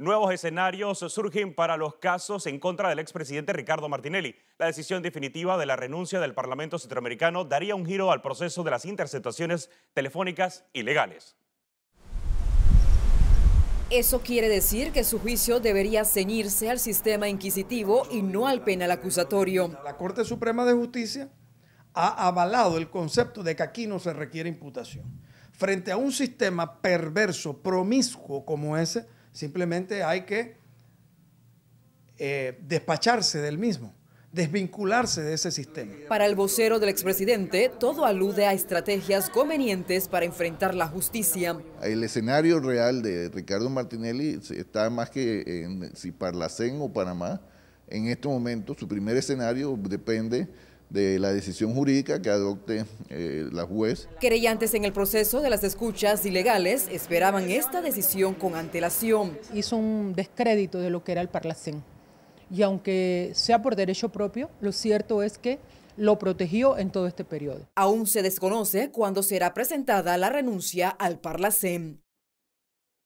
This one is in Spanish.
Nuevos escenarios surgen para los casos en contra del expresidente Ricardo Martinelli. La decisión definitiva de la renuncia del Parlamento Centroamericano daría un giro al proceso de las interceptaciones telefónicas ilegales. Eso quiere decir que su juicio debería ceñirse al sistema inquisitivo y no al penal acusatorio. La Corte Suprema de Justicia ha avalado el concepto de que aquí no se requiere imputación. Frente a un sistema perverso, promiscuo como ese, Simplemente hay que eh, despacharse del mismo desvincularse de ese sistema. Para el vocero del expresidente, todo alude a estrategias convenientes para enfrentar la justicia. El escenario real de Ricardo Martinelli está más que en si Parlacén o Panamá. En este momento, su primer escenario depende de la decisión jurídica que adopte eh, la juez. Querellantes en el proceso de las escuchas ilegales esperaban esta decisión con antelación. Hizo un descrédito de lo que era el Parlacén. Y aunque sea por derecho propio, lo cierto es que lo protegió en todo este periodo. Aún se desconoce cuándo será presentada la renuncia al Parlacén.